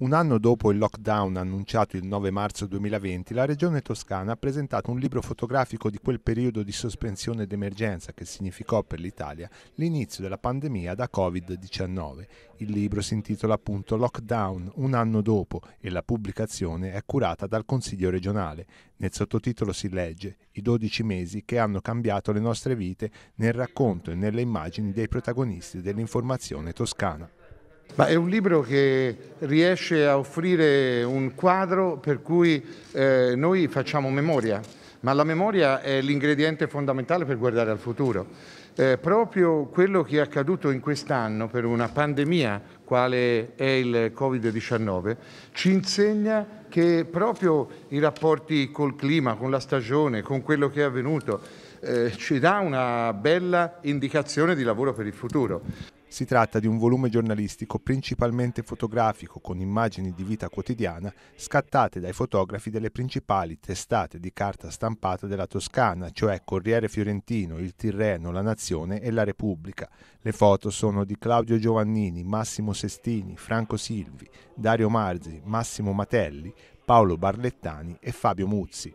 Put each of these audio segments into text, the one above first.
Un anno dopo il lockdown annunciato il 9 marzo 2020, la Regione Toscana ha presentato un libro fotografico di quel periodo di sospensione d'emergenza che significò per l'Italia l'inizio della pandemia da Covid-19. Il libro si intitola appunto Lockdown, un anno dopo e la pubblicazione è curata dal Consiglio regionale. Nel sottotitolo si legge I 12 mesi che hanno cambiato le nostre vite nel racconto e nelle immagini dei protagonisti dell'informazione toscana. Ma è un libro che riesce a offrire un quadro per cui eh, noi facciamo memoria, ma la memoria è l'ingrediente fondamentale per guardare al futuro. Eh, proprio quello che è accaduto in quest'anno per una pandemia quale è il Covid-19 ci insegna che proprio i rapporti col clima, con la stagione, con quello che è avvenuto, eh, ci dà una bella indicazione di lavoro per il futuro. Si tratta di un volume giornalistico principalmente fotografico con immagini di vita quotidiana scattate dai fotografi delle principali testate di carta stampata della Toscana, cioè Corriere Fiorentino, Il Tirreno, La Nazione e La Repubblica. Le foto sono di Claudio Giovannini, Massimo Sestini, Franco Silvi, Dario Marzi, Massimo Matelli, Paolo Barlettani e Fabio Muzzi.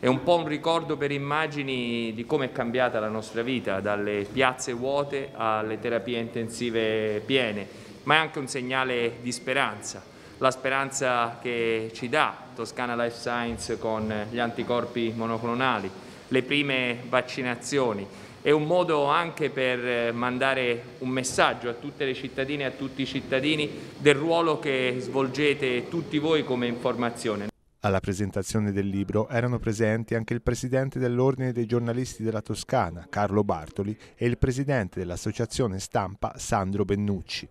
È un po' un ricordo per immagini di come è cambiata la nostra vita, dalle piazze vuote alle terapie intensive piene, ma è anche un segnale di speranza, la speranza che ci dà Toscana Life Science con gli anticorpi monoclonali, le prime vaccinazioni. È un modo anche per mandare un messaggio a tutte le cittadine e a tutti i cittadini del ruolo che svolgete tutti voi come informazione. Alla presentazione del libro erano presenti anche il presidente dell'Ordine dei giornalisti della Toscana, Carlo Bartoli, e il presidente dell'associazione stampa, Sandro Bennucci.